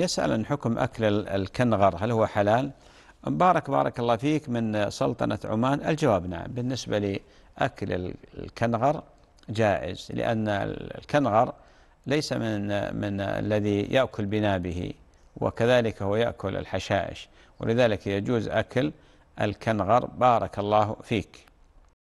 يسأل عن حكم أكل الكنغر هل هو حلال بارك بارك الله فيك من سلطنة عمان الجواب نعم بالنسبة لأكل الكنغر جائز لأن الكنغر ليس من من الذي يأكل بنابه وكذلك هو يأكل الحشائش ولذلك يجوز أكل الكنغر بارك الله فيك